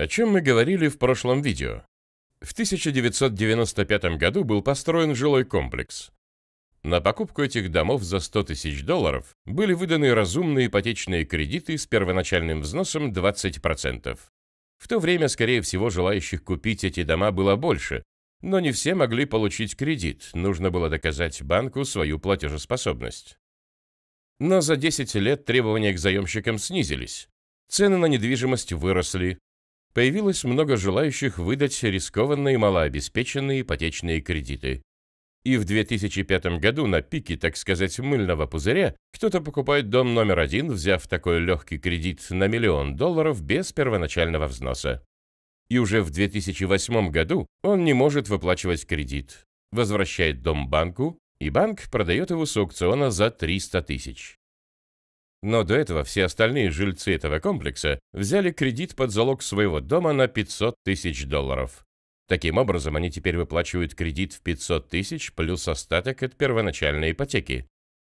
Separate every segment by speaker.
Speaker 1: о чем мы говорили в прошлом видео. В 1995 году был построен жилой комплекс. На покупку этих домов за 100 тысяч долларов были выданы разумные ипотечные кредиты с первоначальным взносом 20%. В то время, скорее всего, желающих купить эти дома было больше, но не все могли получить кредит, нужно было доказать банку свою платежеспособность. Но за 10 лет требования к заемщикам снизились. Цены на недвижимость выросли, Появилось много желающих выдать рискованные малообеспеченные ипотечные кредиты. И в 2005 году на пике, так сказать, мыльного пузыря кто-то покупает дом номер один, взяв такой легкий кредит на миллион долларов без первоначального взноса. И уже в 2008 году он не может выплачивать кредит, возвращает дом банку, и банк продает его с аукциона за 300 тысяч. Но до этого все остальные жильцы этого комплекса взяли кредит под залог своего дома на 500 тысяч долларов. Таким образом, они теперь выплачивают кредит в 500 тысяч плюс остаток от первоначальной ипотеки.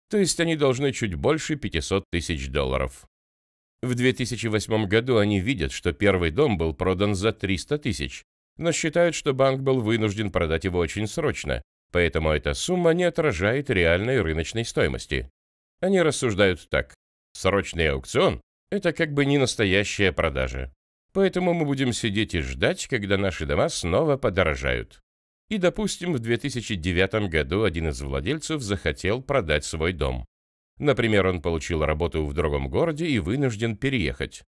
Speaker 1: То есть они должны чуть больше 500 тысяч долларов. В 2008 году они видят, что первый дом был продан за 300 тысяч, но считают, что банк был вынужден продать его очень срочно, поэтому эта сумма не отражает реальной рыночной стоимости. Они рассуждают так. Срочный аукцион – это как бы не настоящая продажа. Поэтому мы будем сидеть и ждать, когда наши дома снова подорожают. И, допустим, в 2009 году один из владельцев захотел продать свой дом. Например, он получил работу в другом городе и вынужден переехать.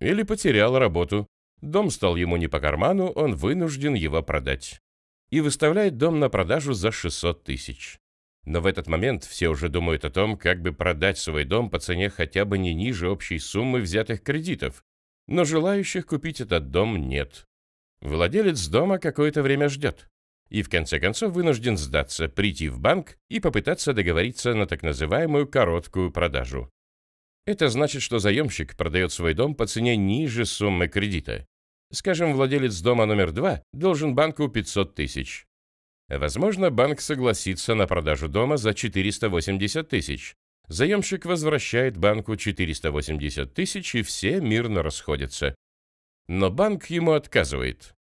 Speaker 1: Или потерял работу. Дом стал ему не по карману, он вынужден его продать. И выставляет дом на продажу за 600 тысяч. Но в этот момент все уже думают о том, как бы продать свой дом по цене хотя бы не ниже общей суммы взятых кредитов. Но желающих купить этот дом нет. Владелец дома какое-то время ждет. И в конце концов вынужден сдаться, прийти в банк и попытаться договориться на так называемую короткую продажу. Это значит, что заемщик продает свой дом по цене ниже суммы кредита. Скажем, владелец дома номер два должен банку 500 тысяч, Возможно, банк согласится на продажу дома за 480 тысяч. Заемщик возвращает банку 480 тысяч, и все мирно расходятся. Но банк ему отказывает.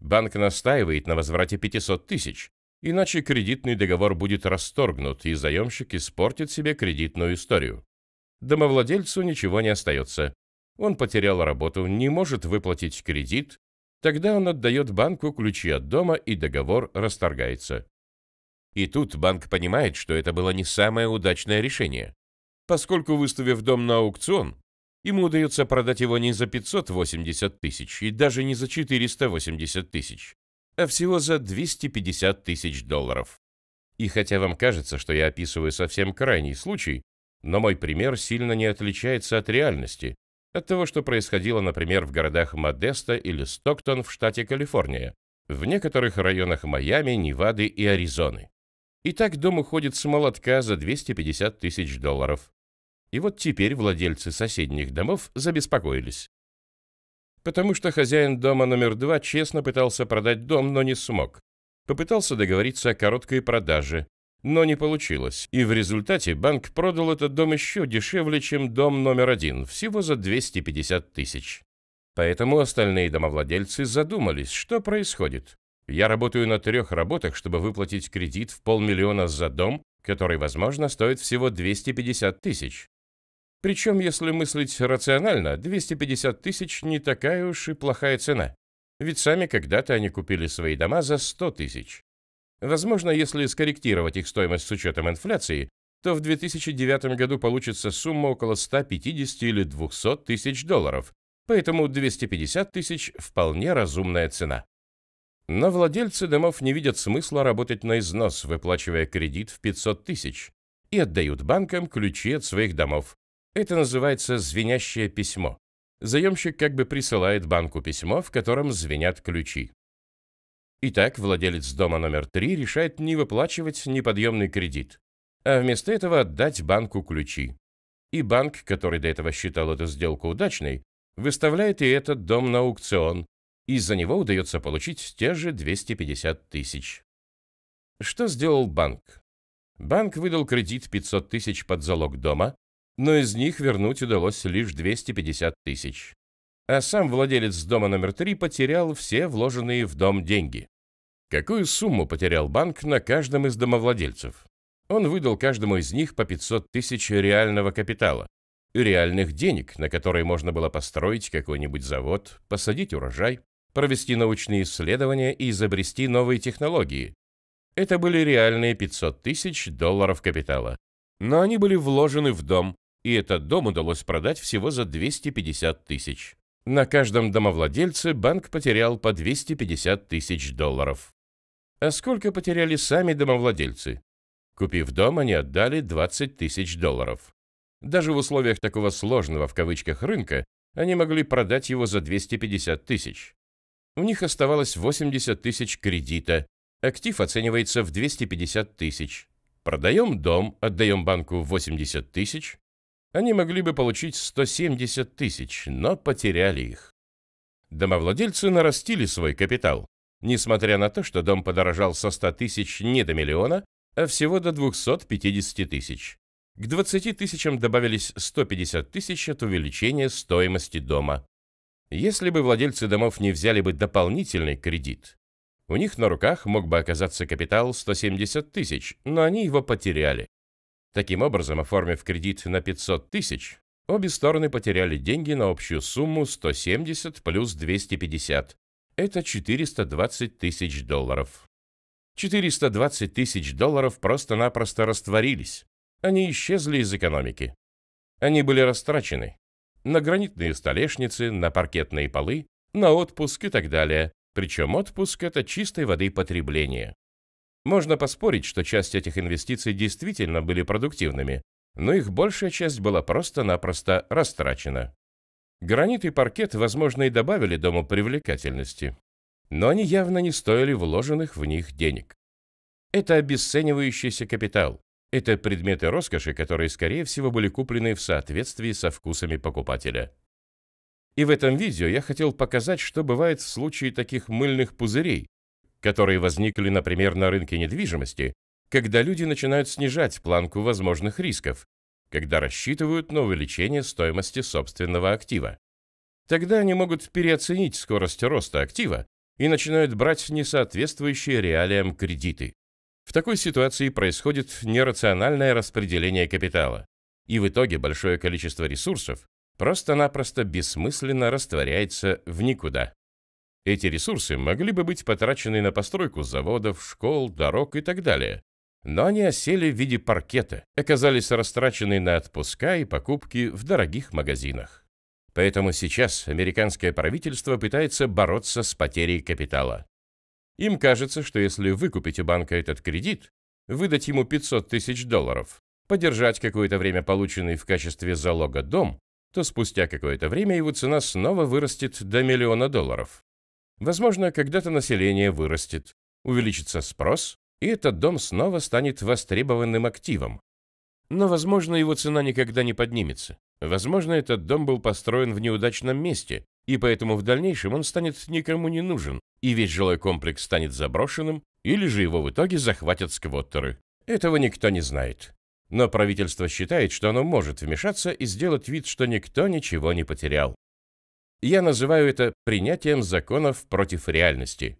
Speaker 1: Банк настаивает на возврате 500 тысяч, иначе кредитный договор будет расторгнут, и заемщик испортит себе кредитную историю. Домовладельцу ничего не остается. Он потерял работу, не может выплатить кредит, Тогда он отдает банку ключи от дома, и договор расторгается. И тут банк понимает, что это было не самое удачное решение. Поскольку, выставив дом на аукцион, ему удается продать его не за 580 тысяч и даже не за 480 тысяч, а всего за 250 тысяч долларов. И хотя вам кажется, что я описываю совсем крайний случай, но мой пример сильно не отличается от реальности, от того, что происходило, например, в городах Модеста или Стоктон в штате Калифорния, в некоторых районах Майами, Невады и Аризоны. И так дом уходит с молотка за 250 тысяч долларов. И вот теперь владельцы соседних домов забеспокоились. Потому что хозяин дома номер два честно пытался продать дом, но не смог. Попытался договориться о короткой продаже, но не получилось, и в результате банк продал этот дом еще дешевле, чем дом номер один, всего за 250 тысяч. Поэтому остальные домовладельцы задумались, что происходит. Я работаю на трех работах, чтобы выплатить кредит в полмиллиона за дом, который, возможно, стоит всего 250 тысяч. Причем, если мыслить рационально, 250 тысяч не такая уж и плохая цена. Ведь сами когда-то они купили свои дома за 100 тысяч. Возможно, если скорректировать их стоимость с учетом инфляции, то в 2009 году получится сумма около 150 или 200 тысяч долларов, поэтому 250 тысяч – вполне разумная цена. Но владельцы домов не видят смысла работать на износ, выплачивая кредит в 500 тысяч, и отдают банкам ключи от своих домов. Это называется «звенящее письмо». Заемщик как бы присылает банку письмо, в котором звенят ключи. Итак, владелец дома номер три решает не выплачивать неподъемный кредит, а вместо этого отдать банку ключи. И банк, который до этого считал эту сделку удачной, выставляет и этот дом на аукцион, и за него удается получить те же 250 тысяч. Что сделал банк? Банк выдал кредит 500 тысяч под залог дома, но из них вернуть удалось лишь 250 тысяч а сам владелец дома номер три потерял все вложенные в дом деньги. Какую сумму потерял банк на каждом из домовладельцев? Он выдал каждому из них по 500 тысяч реального капитала, реальных денег, на которые можно было построить какой-нибудь завод, посадить урожай, провести научные исследования и изобрести новые технологии. Это были реальные 500 тысяч долларов капитала. Но они были вложены в дом, и этот дом удалось продать всего за 250 тысяч. На каждом домовладельце банк потерял по 250 тысяч долларов. А сколько потеряли сами домовладельцы? Купив дом, они отдали 20 тысяч долларов. Даже в условиях такого сложного в кавычках рынка они могли продать его за 250 тысяч. У них оставалось 80 тысяч кредита. Актив оценивается в 250 тысяч. Продаем дом, отдаем банку 80 тысяч, они могли бы получить 170 тысяч, но потеряли их. Домовладельцы нарастили свой капитал, несмотря на то, что дом подорожал со 100 тысяч не до миллиона, а всего до 250 тысяч. К 20 тысячам добавились 150 тысяч от увеличения стоимости дома. Если бы владельцы домов не взяли бы дополнительный кредит, у них на руках мог бы оказаться капитал 170 тысяч, но они его потеряли. Таким образом, оформив кредит на 500 тысяч, обе стороны потеряли деньги на общую сумму 170 плюс 250. Это 420 тысяч долларов. 420 тысяч долларов просто-напросто растворились. Они исчезли из экономики. Они были растрачены на гранитные столешницы, на паркетные полы, на отпуск и так далее. Причем отпуск – это чистой воды потребление. Можно поспорить, что часть этих инвестиций действительно были продуктивными, но их большая часть была просто-напросто растрачена. Гранит и паркет, возможно, и добавили дому привлекательности, но они явно не стоили вложенных в них денег. Это обесценивающийся капитал. Это предметы роскоши, которые, скорее всего, были куплены в соответствии со вкусами покупателя. И в этом видео я хотел показать, что бывает в случае таких мыльных пузырей, которые возникли, например, на рынке недвижимости, когда люди начинают снижать планку возможных рисков, когда рассчитывают на увеличение стоимости собственного актива. Тогда они могут переоценить скорость роста актива и начинают брать несоответствующие реалиям кредиты. В такой ситуации происходит нерациональное распределение капитала, и в итоге большое количество ресурсов просто-напросто бессмысленно растворяется в никуда. Эти ресурсы могли бы быть потрачены на постройку заводов, школ, дорог и так далее. Но они осели в виде паркета, оказались растрачены на отпуска и покупки в дорогих магазинах. Поэтому сейчас американское правительство пытается бороться с потерей капитала. Им кажется, что если выкупить у банка этот кредит, выдать ему 500 тысяч долларов, подержать какое-то время полученный в качестве залога дом, то спустя какое-то время его цена снова вырастет до миллиона долларов. Возможно, когда-то население вырастет, увеличится спрос, и этот дом снова станет востребованным активом. Но, возможно, его цена никогда не поднимется. Возможно, этот дом был построен в неудачном месте, и поэтому в дальнейшем он станет никому не нужен, и весь жилой комплекс станет заброшенным, или же его в итоге захватят сквоттеры. Этого никто не знает. Но правительство считает, что оно может вмешаться и сделать вид, что никто ничего не потерял. Я называю это принятием законов против реальности.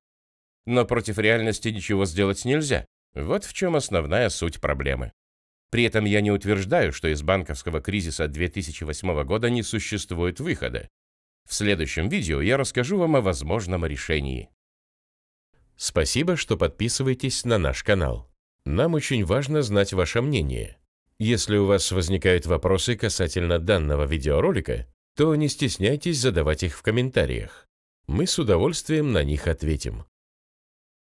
Speaker 1: Но против реальности ничего сделать нельзя. Вот в чем основная суть проблемы. При этом я не утверждаю, что из банковского кризиса 2008 года не существует выхода. В следующем видео я расскажу вам о возможном решении. Спасибо, что подписываетесь на наш канал. Нам очень важно знать ваше мнение. Если у вас возникают вопросы касательно данного видеоролика, то не стесняйтесь задавать их в комментариях. Мы с удовольствием на них ответим.